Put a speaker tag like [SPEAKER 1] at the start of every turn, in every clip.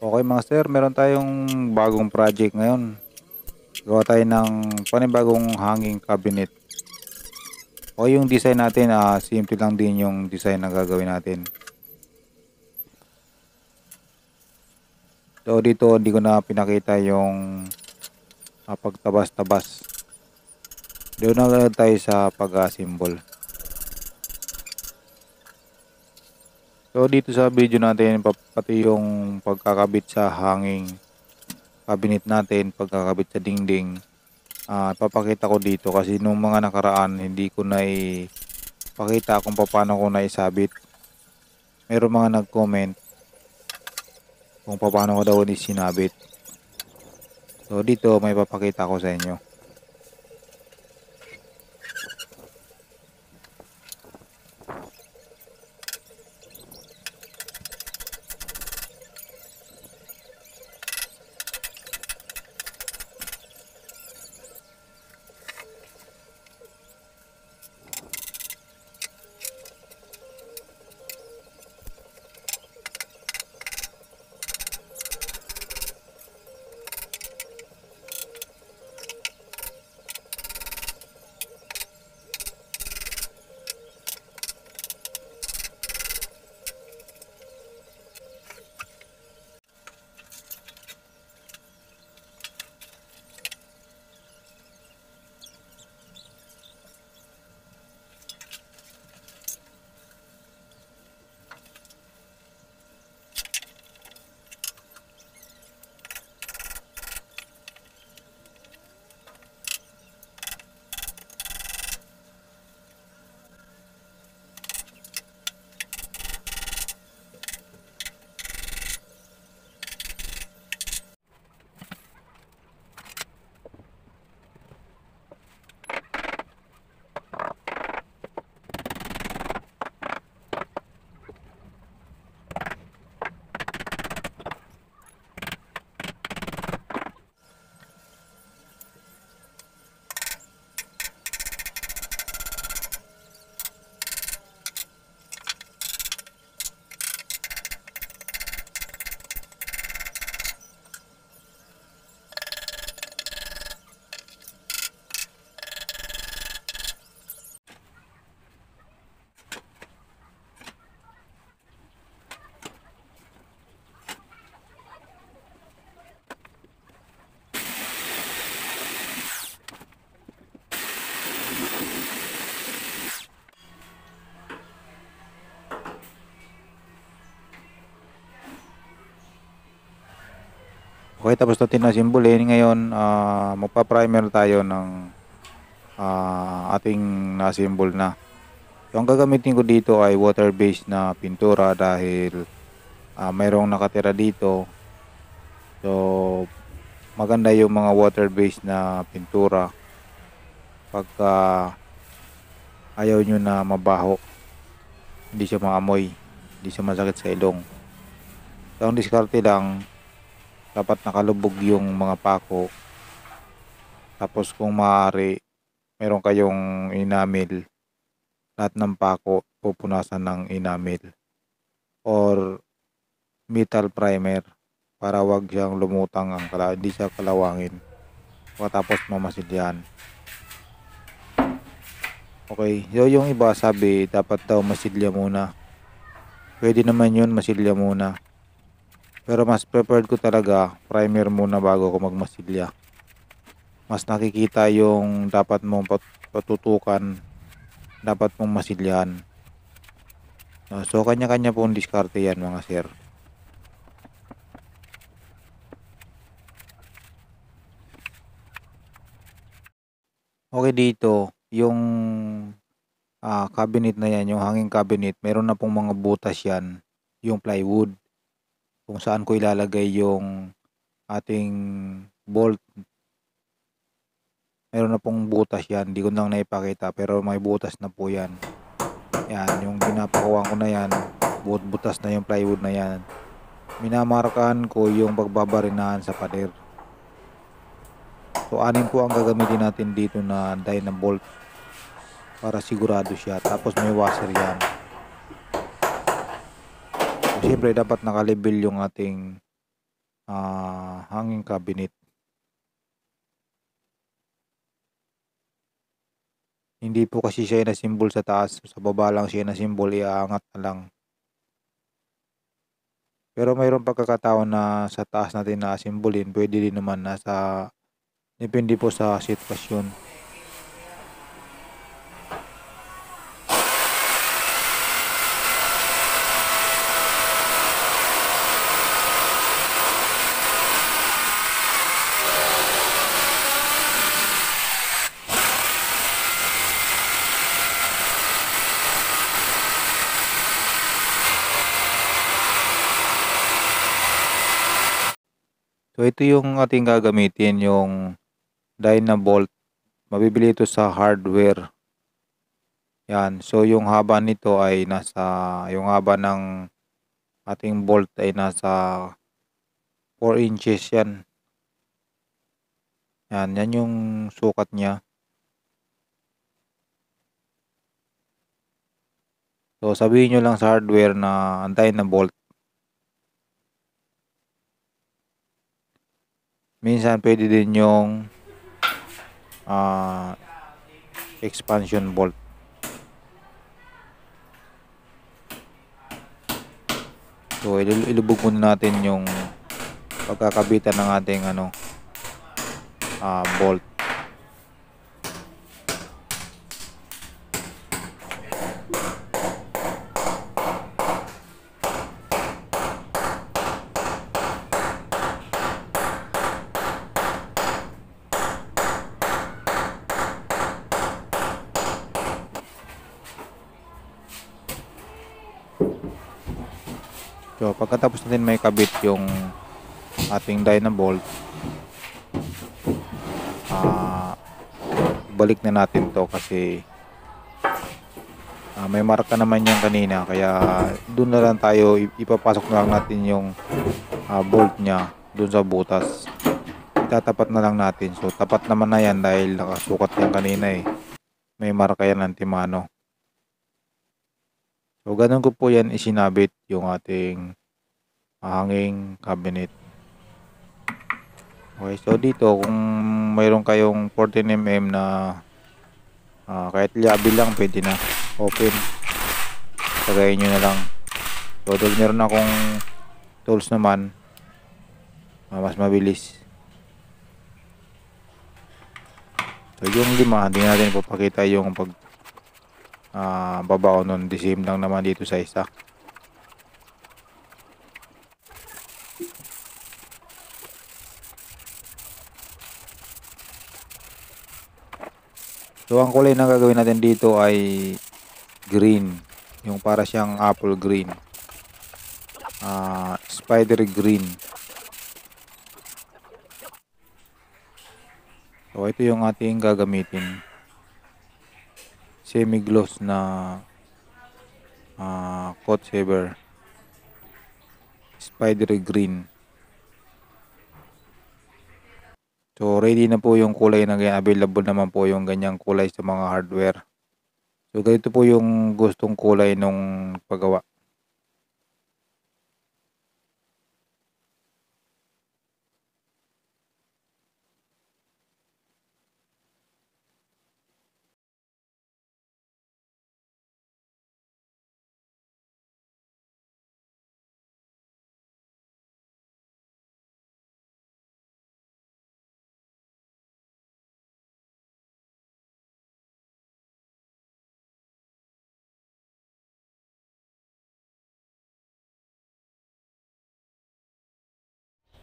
[SPEAKER 1] Okay mga sir, meron tayong bagong project ngayon. Gawa tayo ng panibagong hanging cabinet. O yung design natin, ah, simple lang din yung design na gagawin natin. So dito, hindi ko na pinakita yung ah, pagtabas-tabas. Doon na tayo sa pag-symbol. So dito sa video natin pati yung pagkakabit sa hanging cabinet natin, pagkakabit sa dingding. At uh, papakita ko dito kasi nung mga nakaraan hindi ko na ipakita kung paano ko na isabit. Meron mga nag-comment kung paano ko daw ni sinabit. So dito may papakita ko sa inyo. Okay, tapos natin na simbulin. Eh. Ngayon, uh, magpa-primer tayo ng uh, ating na-symbol na. Yung gagamitin ko dito ay water-based na pintura dahil uh, mayroong nakatira dito. So, maganda yung mga water-based na pintura pagka uh, ayaw nyo na mabaho. Hindi siya maamoy. Hindi siya masakit sa ilong. So, ang diskarte lang, dapat nakalubog yung mga pako tapos kung maaari meron kayong enamel lahat ng pako pupunasan ng enamel or metal primer para wag siyang lumutang ang kala hindi siya kalawangin tapos mamasid yan okay so yung iba sabi dapat daw masilya muna pwede naman yun masilya muna pero mas prepared ko talaga primer muna bago ko magmasilya. Mas nakikita yung dapat mong patutukan, dapat mong masilyan. Ah, so kanya-kanya po ang diskarte yan mga sir. Okay dito, yung uh, cabinet na yan, yung hanging cabinet, meron na pong mga butas yan, yung plywood kung saan ko ilalagay yung ating bolt. Meron na pong butas yan. Hindi ko lang naipakita pero may butas na po yan. Yan, yung pinapakuha ko na yan. But butas na yung plywood na yan. Minamarkahan ko yung pagbabarinahan sa pader. So, anin po ang gagamitin natin dito na dynamo bolt para sigurado siya. Tapos may washer yan. Siyempre, dapat nakalibel yung ating uh, hanging cabinet. Hindi po kasi siya na symbol sa taas. Sa baba lang siya na symbol. Iaangat na lang. Pero mayroon pagkakataon na sa taas natin na simbolin. Pwede din naman na sa... Depende po sa sitwasyon. So ito yung ating gagamitin yung Dynabolt. Mabibili ito sa hardware. Yan. So yung haba nito ay nasa yung haba ng ating bolt ay nasa 4 inches yan. Yan, yan yung sukat niya. So sabihin niyo lang sa hardware na antayin na bolt Minsan pwede din yung uh, expansion bolt. So ilubog muna natin yung pagkakabitan ng ating ano uh, bolt. pagkatapos natin may kabit yung ating Dynabolt, uh, ah, balik na natin to kasi uh, may marka naman yung kanina kaya doon na lang tayo ipapasok na lang natin yung uh, bolt niya doon sa butas itatapat na lang natin so tapat naman na yan dahil nakasukat yan kanina eh may marka yan ng timano so ganun ko po yan isinabit yung ating hanging cabinet. Okay, so dito kung mayroon kayong 14mm na uh, kahit labi lang pwede na open. Tagayin nyo na lang. So dahil meron akong tools naman uh, mas mabilis. So yung lima, hindi natin papakita yung pag uh, ah, babao nun. The same lang naman dito sa isa. So, ang kulay na gagawin natin dito ay green. Yung para siyang apple green. Uh, spider green. So, ito yung ating gagamitin. Semi-gloss na uh, coat saver. Spider green. So, ready na po yung kulay na ganyan. Available naman po yung ganyang kulay sa mga hardware. So, ganito po yung gustong kulay nung paggawa.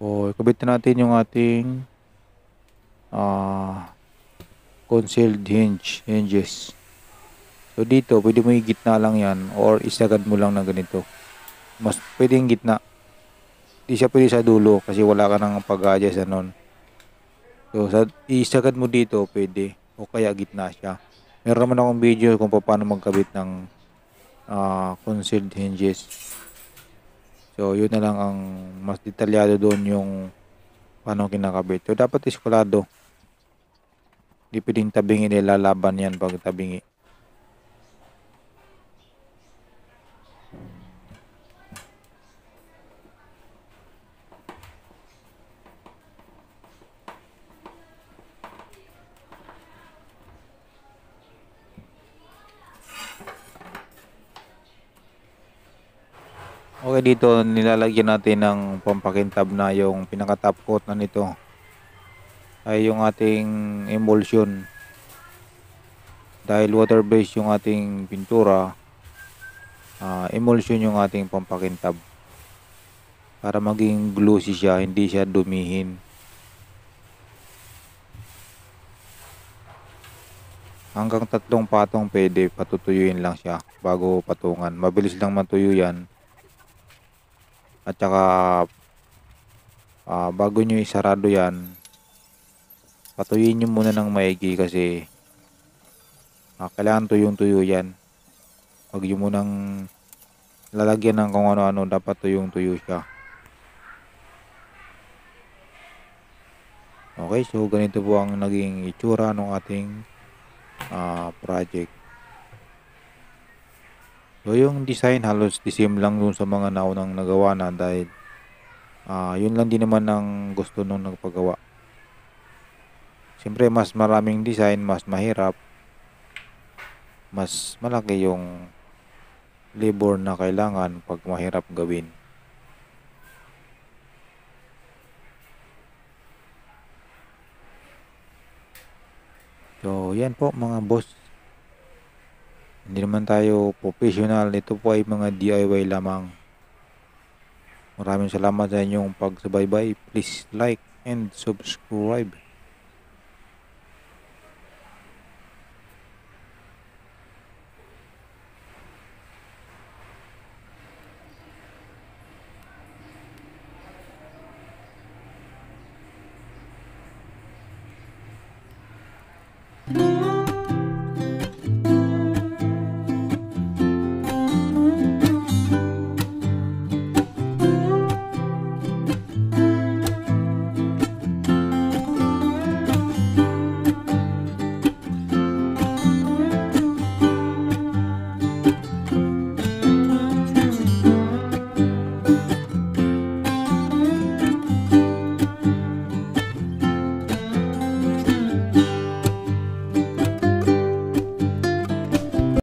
[SPEAKER 1] O, ikabit natin yung ating uh, concealed hinge, hinges. So, dito, pwede mo gitna lang yan or isagad mo lang ng ganito. Mas pwede yung gitna. Hindi siya pwede sa dulo kasi wala ka ng pag-adjust na nun. So, isagad mo dito, pwede. O kaya gitna siya. Meron naman akong video kung paano magkabit ng uh, concealed hinges. So, yun na lang ang mas detalyado doon yung paano kinakabit. So, dapat iskulado. Hindi pwedeng tabingi nilalaban eh, yan pag tabingi. Okay, dito nilalagyan natin ng pampakintab na yung pinaka-top coat na nito ay yung ating emulsion. Dahil water-based yung ating pintura, uh, emulsion yung ating pampakintab. Para maging glossy siya, hindi siya dumihin. Hanggang tatlong patong pwede, patutuyuin lang siya bago patungan. Mabilis lang matuyo yan at saka uh, bago nyo isarado yan, patuyin nyo muna ng maigi kasi uh, kailangan tuyong-tuyo yan. Huwag nyo munang lalagyan ng kung ano-ano, dapat tuyong-tuyo siya. Okay, so ganito po ang naging itsura ng ating uh, project. So, yung design halos the same lang dun sa mga naunang nagawa na dahil uh, yun lang din naman ang gusto nung nagpagawa. Siyempre, mas maraming design, mas mahirap, mas malaki yung labor na kailangan pag mahirap gawin. So, yan po mga boss. Hindi naman tayo professional. Ito po ay mga DIY lamang. Maraming salamat sa inyong pagsubaybay. Please like and subscribe.